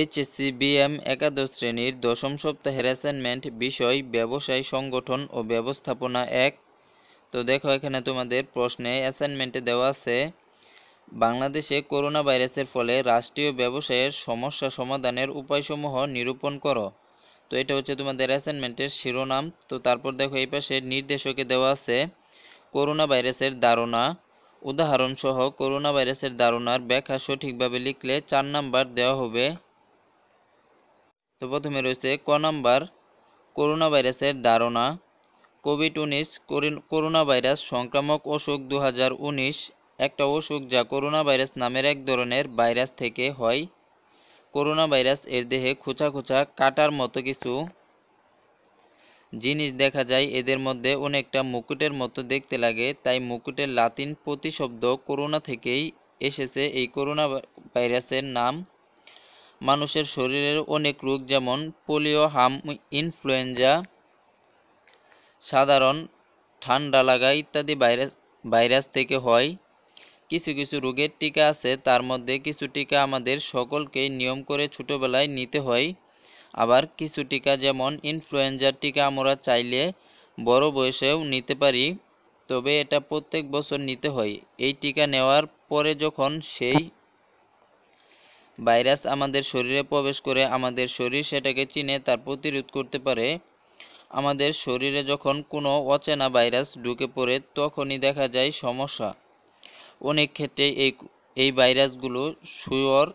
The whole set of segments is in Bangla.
এইচএসসি বিএম একাদশ শ্রেণীর দশম সপ্তাহের অ্যাসাইনমেন্ট বিষয় ব্যবসায় সংগঠন ও ব্যবস্থাপনা এক তো দেখো এখানে তোমাদের প্রশ্নে অ্যাসাইনমেন্টে দেওয়া আছে বাংলাদেশে করোনা ভাইরাসের ফলে রাষ্ট্রীয় ব্যবসায়ের সমস্যা সমাধানের উপায়সমূহ নিরূপণ করো তো এটা হচ্ছে তোমাদের অ্যাসাইনমেন্টের শিরোনাম তো তারপর দেখো এই পাশে নির্দেশকে দেওয়া আছে করোনা ভাইরাসের ধারণা উদাহরণসহ করোনা ভাইরাসের ধারণার ব্যাখ্যা সঠিকভাবে লিখলে চার নাম্বার দেওয়া হবে তো প্রথমে রয়েছে ক নাম্বার করোনা ভাইরাসের ধারণা কোভিড উনিশ করোনা ভাইরাস সংক্রামক অসুখ দু একটা অসুখ যা করোনা ভাইরাস নামের এক ধরনের ভাইরাস থেকে হয় করোনা ভাইরাস এর দেহে খোঁচা খোঁচা কাটার মতো কিছু জিনিস দেখা যায় এদের মধ্যে অনেকটা মুকুটের মতো দেখতে লাগে তাই মুকুটের লাতিন প্রতিশব্দ করোনা থেকেই এসেছে এই করোনা ভাইরাসের নাম মানুষের শরীরের অনেক রোগ যেমন পোলিও হাম ইনফ্লুয়েঞ্জা সাধারণ ঠান্ডা লাগা ইত্যাদি ভাইরাস ভাইরাস থেকে হয় কিছু কিছু রোগের টিকা আছে তার মধ্যে কিছু টিকা আমাদের সকলকে নিয়ম করে ছোটোবেলায় নিতে হয় আবার কিছু টিকা যেমন ইনফ্লুয়েঞ্জার টিকা আমরা চাইলে বড় বয়সেও নিতে পারি তবে এটা প্রত্যেক বছর নিতে হয় এই টিকা নেওয়ার পরে যখন সেই ভাইরাস আমাদের শরীরে প্রবেশ করে আমাদের শরীর সেটাকে চিনে তার প্রতিরোধ করতে পারে আমাদের শরীরে যখন কোনো অচেনা ভাইরাস ঢুকে পড়ে তখনই দেখা যায় সমস্যা অনেক ক্ষেত্রে এই এই ভাইরাসগুলো শুয়োর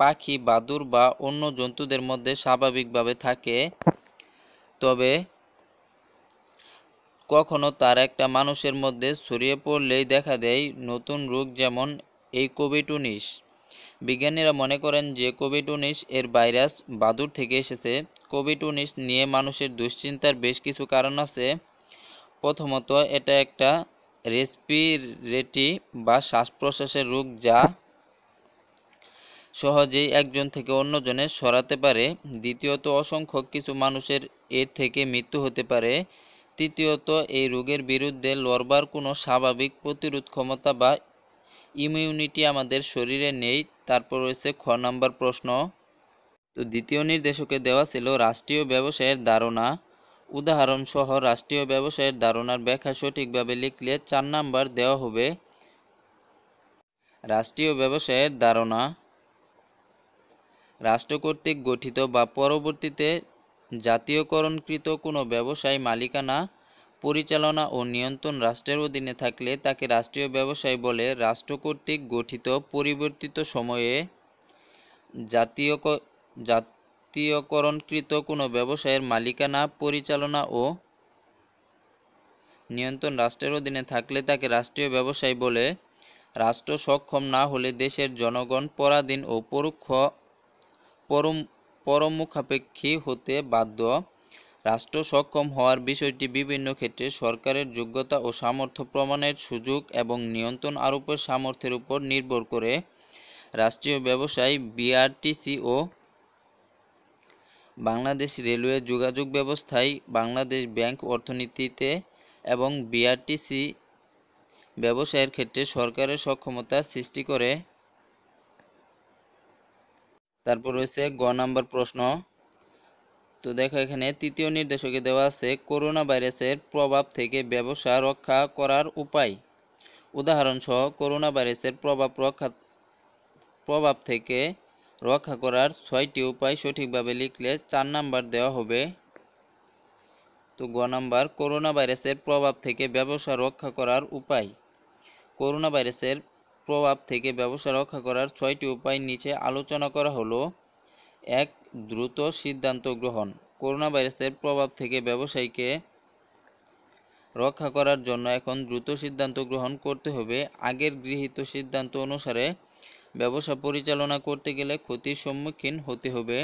পাখি বাদুর বা অন্য জন্তুদের মধ্যে স্বাভাবিকভাবে থাকে তবে কখনো তার একটা মানুষের মধ্যে ছড়িয়ে পড়লেই দেখা দেয় নতুন রোগ যেমন এই কোভিড উনিশ বিজ্ঞানীরা মনে করেন যে কোভিড উনিশ এর ভাইরাস বাদুর থেকে এসেছে কোভিড উনিশ নিয়ে মানুষের দুশ্চিন্তার বেশ কিছু কারণ আছে প্রথমত এটা একটা রেসপিরেটি বা শ্বাস প্রশ্বাসের রোগ যা সহজেই একজন থেকে অন্যজনে সরাতে পারে দ্বিতীয়ত অসংখ্য কিছু মানুষের এর থেকে মৃত্যু হতে পারে তৃতীয়ত এই রোগের বিরুদ্ধে লড়বার কোনো স্বাভাবিক প্রতিরোধ ক্ষমতা বা ইমিউনিটি আমাদের শরীরে নেই তারপর রয়েছে খ নম্বর প্রশ্ন তো দ্বিতীয় নির্দেশকে দেওয়া ছিল রাষ্ট্রীয় ব্যবসায়ের ধারণা উদাহরণসহ রাষ্ট্রীয় ব্যবসায়ের ধারণার ব্যাখ্যা সঠিকভাবে লিখলে চার নাম্বার দেওয়া হবে রাষ্ট্রীয় ব্যবসায়ের ধারণা রাষ্ট্র কর্তৃক গঠিত বা পরবর্তীতে জাতীয়করণকৃত কোনো ব্যবসায় মালিকানা পরিচালনা ও নিয়ন্ত্রণ রাষ্ট্রের অধীনে থাকলে তাকে রাষ্ট্রীয় ব্যবসায় বলে রাষ্ট্র কর্তৃক গঠিত পরিবর্তিত সময়ে জাতীয় জাতীয়করণকৃত কোনো ব্যবসায়ের মালিকানা পরিচালনা ও নিয়ন্ত্রণ রাষ্ট্রের অধীনে থাকলে তাকে রাষ্ট্রীয় ব্যবসায় বলে রাষ্ট্র সক্ষম না হলে দেশের জনগণ পরাধীন ও পরোক্ষ পরম পরমুখাপেক্ষী হতে বাধ্য রাষ্ট্র সক্ষম হওয়ার বিষয়টি বিভিন্ন ক্ষেত্রে সরকারের যোগ্যতা ও সামর্থ্য প্রমাণের সুযোগ এবং নিয়ন্ত্রণ আরোপের সামর্থ্যের উপর নির্ভর করে রাষ্ট্রীয় ব্যবসায় বিআরটিসি ও বাংলাদেশ রেলওয়ে যোগাযোগ ব্যবস্থায় বাংলাদেশ ব্যাংক অর্থনীতিতে এবং বিআরটিসি ব্যবসায়ের ক্ষেত্রে সরকারের সক্ষমতা সৃষ্টি করে তারপর রয়েছে গ নাম্বার প্রশ্ন তো দেখো এখানে তৃতীয় নির্দেশকে দেওয়া আছে করোনা ভাইরাসের প্রভাব থেকে ব্যবসা রক্ষা করার উপায় উদাহরণসহ করোনা ভাইরাসের প্রভাব রক্ষা প্রভাব থেকে রক্ষা করার ছয়টি উপায় সঠিকভাবে লিখলে চার নাম্বার দেওয়া হবে তো গ নাম্বার করোনা ভাইরাসের প্রভাব থেকে ব্যবসা রক্ষা করার উপায় করোনা ভাইরাসের প্রভাব থেকে ব্যবসা রক্ষা করার ছয়টি উপায় নিচে আলোচনা করা হলো এক দ্রুত সিদ্ধান্ত গ্রহণ করোনা ভাইরাসের প্রভাব থেকে ব্যবসায়ীকে রক্ষা করার জন্য এখন দ্রুত সিদ্ধান্ত গ্রহণ করতে হবে আগের গৃহীত সিদ্ধান্ত অনুসারে ব্যবসা পরিচালনা করতে গেলে ক্ষতির সম্মুখীন হতে হবে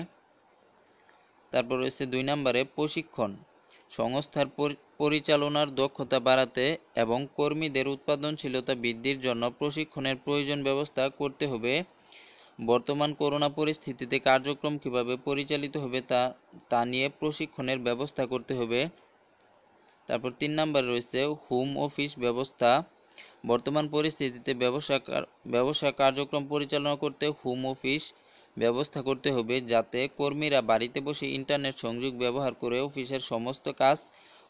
তারপর রয়েছে দুই নম্বরে প্রশিক্ষণ সংস্থার পরিচালনার দক্ষতা বাড়াতে এবং কর্মীদের উৎপাদনশীলতা বৃদ্ধির জন্য প্রশিক্ষণের প্রয়োজন ব্যবস্থা করতে হবে বর্তমান করোনা পরিস্থিতিতে কার্যক্রম কিভাবে পরিচালিত হবে তা তা নিয়ে প্রশিক্ষণের ব্যবস্থা করতে হবে তারপর তিন নাম্বার রয়েছে হোম অফিস ব্যবস্থা বর্তমান পরিস্থিতিতে ব্যবসা ব্যবসা কার্যক্রম পরিচালনা করতে হোম অফিস ব্যবস্থা করতে হবে যাতে কর্মীরা বাড়িতে বসে ইন্টারনেট সংযোগ ব্যবহার করে অফিসের সমস্ত কাজ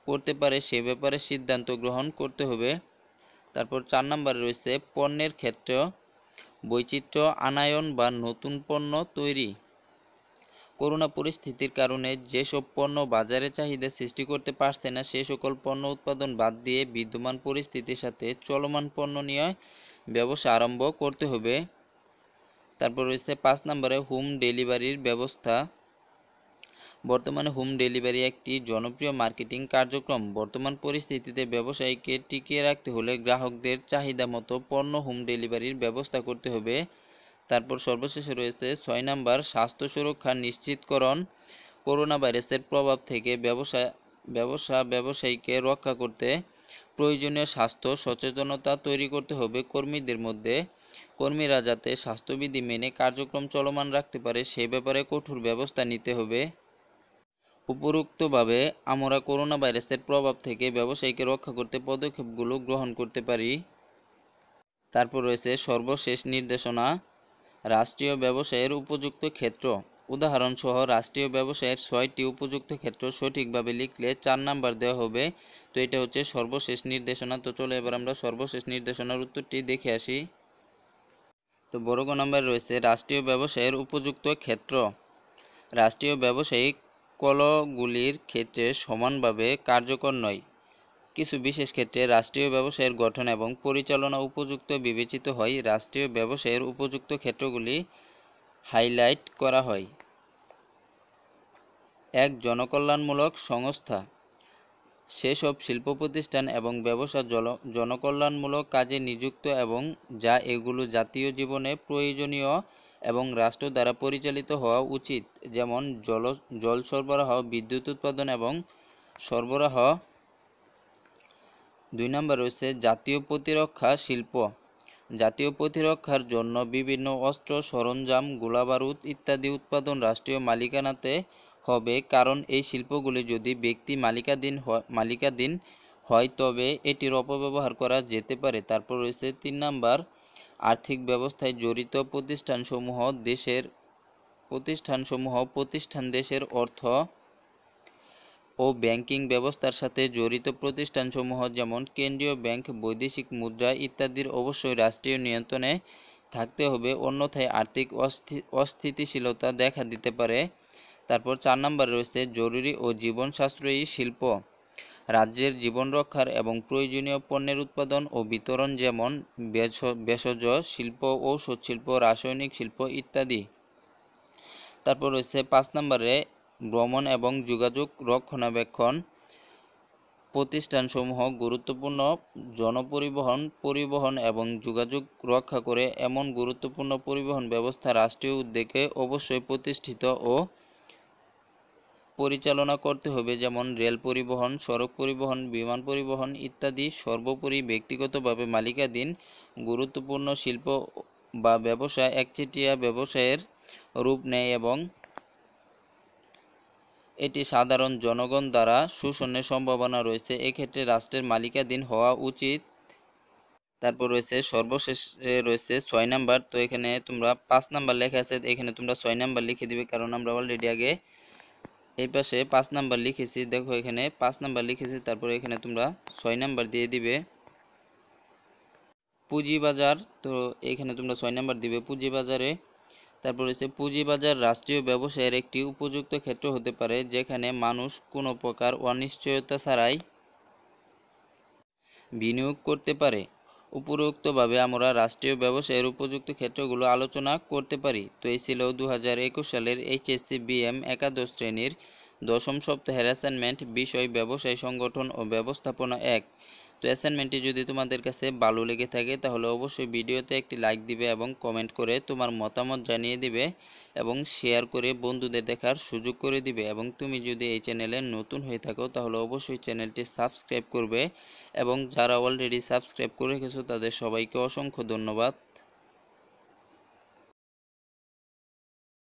করতে পারে সে ব্যাপারে সিদ্ধান্ত গ্রহণ করতে হবে তারপর চার নাম্বার রয়েছে পণ্যের ক্ষেত্রে বৈচিত্র্য আনায়ন বা নতুন পণ্য তৈরি করোনা পরিস্থিতির কারণে যেসব পণ্য বাজারে চাহিদা সৃষ্টি করতে পারছে না সে সকল পণ্য উৎপাদন বাদ দিয়ে বিদ্যমান পরিস্থিতির সাথে চলমান পণ্য নিয়ে ব্যবসা আরম্ভ করতে হবে তারপর রয়েছে পাঁচ নম্বরে হোম ডেলিভারির ব্যবস্থা বর্তমানে হোম ডেলিভারি একটি জনপ্রিয় মার্কেটিং কার্যক্রম বর্তমান পরিস্থিতিতে ব্যবসায়ীকে টিকিয়ে রাখতে হলে গ্রাহকদের চাহিদা মতো পণ্য হোম ডেলিভারির ব্যবস্থা করতে হবে তারপর সর্বশেষে রয়েছে ছয় নাম্বার স্বাস্থ্য সুরক্ষা নিশ্চিতকরণ করোনা ভাইরাসের প্রভাব থেকে ব্যবসা ব্যবসা ব্যবসায়ীকে রক্ষা করতে প্রয়োজনীয় স্বাস্থ্য সচেতনতা তৈরি করতে হবে কর্মীদের মধ্যে কর্মীরা যাতে স্বাস্থ্যবিধি মেনে কার্যক্রম চলমান রাখতে পারে সে ব্যাপারে কঠোর ব্যবস্থা নিতে হবে উপরোক্তভাবে আমরা করোনা ভাইরাসের প্রভাব থেকে ব্যবসায়ীকে রক্ষা করতে পদক্ষেপগুলো গ্রহণ করতে পারি তারপর রয়েছে সর্বশেষ নির্দেশনা রাষ্ট্রীয় ব্যবসায়ের উপযুক্ত ক্ষেত্র উদাহরণসহ রাষ্ট্রীয় ব্যবসায়ের ছয়টি উপযুক্ত ক্ষেত্র সঠিকভাবে লিখলে চার নাম্বার দেওয়া হবে তো এটা হচ্ছে সর্বশেষ নির্দেশনা তো চলে এবার আমরা সর্বশেষ নির্দেশনার উত্তরটি দেখে আসি তো বড় নাম্বার রয়েছে রাষ্ট্রীয় ব্যবসায়ের উপযুক্ত ক্ষেত্র রাষ্ট্রীয় ব্যবসায়িক কলগুলির ক্ষেত্রে সমানভাবে কার্যকর নয় কিছু বিশেষ ক্ষেত্রে রাষ্ট্রীয় ব্যবসায়ের গঠন এবং পরিচালনা উপযুক্ত বিবেচিত হয় রাষ্ট্রীয় ব্যবসায়ের উপযুক্ত ক্ষেত্রগুলি হাইলাইট করা হয় এক জনকল্যাণমূলক সংস্থা সেসব শিল্প প্রতিষ্ঠান এবং ব্যবসা জনকল্যাণমূলক কাজে নিযুক্ত এবং যা এগুলো জাতীয় জীবনে প্রয়োজনীয় এবং রাষ্ট্র দ্বারা পরিচালিত হওয়া উচিত যেমন জল জল সরবরাহ বিদ্যুৎ উৎপাদন এবং সরবরাহ দুই নম্বর রয়েছে জাতীয় প্রতিরক্ষা শিল্প জাতীয় প্রতিরক্ষার জন্য বিভিন্ন অস্ত্র সরঞ্জাম গোলাবারুদ ইত্যাদি উৎপাদন রাষ্ট্রীয় মালিকানাতে হবে কারণ এই শিল্পগুলি যদি ব্যক্তি মালিকাধীন হয় মালিকাধীন হয় তবে এটির অপব্যবহার করা যেতে পারে তারপর রয়েছে তিন নাম্বার আর্থিক ব্যবস্থায় জড়িত প্রতিষ্ঠানসমূহ দেশের প্রতিষ্ঠানসমূহ প্রতিষ্ঠান দেশের অর্থ ও ব্যাংকিং ব্যবস্থার সাথে জড়িত প্রতিষ্ঠানসমূহ যেমন কেন্দ্রীয় ব্যাংক বৈদেশিক মুদ্রা ইত্যাদির অবশ্যই রাষ্ট্রীয় নিয়ন্ত্রণে থাকতে হবে অন্যথায় আর্থিক অস্থিতিশীলতা দেখা দিতে পারে তারপর চার নম্বর রয়েছে জরুরি ও জীবন সাশ্রয়ী শিল্প রাজ্যের জীবন রক্ষার এবং প্রয়োজনীয় পণ্যের উৎপাদন ও বিতরণ যেমন ভেষজ শিল্প ঔষধ শিল্প রাসায়নিক শিল্প ইত্যাদি তারপর রয়েছে পাঁচ নম্বরে ভ্রমণ এবং যোগাযোগ রক্ষণাবেক্ষণ প্রতিষ্ঠানসমূহ গুরুত্বপূর্ণ জনপরিবহন পরিবহন এবং যোগাযোগ রক্ষা করে এমন গুরুত্বপূর্ণ পরিবহন ব্যবস্থা রাষ্ট্রীয় উদ্যোগে অবশ্যই প্রতিষ্ঠিত ও পরিচালনা করতে হবে যেমন রেল পরিবহন সড়ক পরিবহন বিমান পরিবহন ইত্যাদি সর্বোপরি ব্যক্তিগতভাবে মালিকাধীন গুরুত্বপূর্ণ শিল্প বা ব্যবসা একচেটিয়া ব্যবসায়ের রূপ নেয় এবং এটি সাধারণ জনগণ দ্বারা শোষণের সম্ভাবনা রয়েছে এক্ষেত্রে রাষ্ট্রের মালিকাধীন হওয়া উচিত তারপর রয়েছে সর্বশেষ রয়েছে ছয় নাম্বার তো এখানে তোমরা পাঁচ নাম্বার লেখা আছে এখানে তোমরা ছয় নাম্বার লিখে দিবে কারণ আমরা অলরেডি আগে এই পাশে পাঁচ নাম্বার লিখেছি দেখো এখানে পাঁচ নাম্বার লিখেছি তারপরে এখানে তোমরা ছয় নাম্বার দিয়ে দিবে পুঁজি বাজার তো এখানে তোমরা ছয় নাম্বার দিবে পুঁজি বাজারে তারপর হচ্ছে পুঁজিবাজার রাষ্ট্রীয় ব্যবসায়ের একটি উপযুক্ত ক্ষেত্র হতে পারে যেখানে মানুষ কোনো প্রকার অনিশ্চয়তা ছাড়াই বিনিয়োগ করতে পারে উপরোক্তভাবে আমরা রাষ্ট্রীয় ব্যবসায়ের উপযুক্ত ক্ষেত্রগুলো আলোচনা করতে পারি তো এই ছিল দু সালের এইচএসসি বিএম একাদশ শ্রেণীর দশম সপ্তাহের অ্যাসাইনমেন্ট বিষয় ব্যবসায় সংগঠন ও ব্যবস্থাপনা এক তো অ্যাসাইনমেন্টটি যদি তোমাদের কাছে ভালো লেগে থাকে তাহলে অবশ্যই ভিডিওতে একটি লাইক দিবে এবং কমেন্ট করে তোমার মতামত জানিয়ে দিবে এবং শেয়ার করে বন্ধুদের দেখার সুযোগ করে দিবে এবং তুমি যদি এই চ্যানেলে নতুন হয়ে থাকো তাহলে অবশ্যই চ্যানেলটি সাবস্ক্রাইব করবে এবং যারা অলরেডি সাবস্ক্রাইব করে রেখেছো তাদের সবাইকে অসংখ্য ধন্যবাদ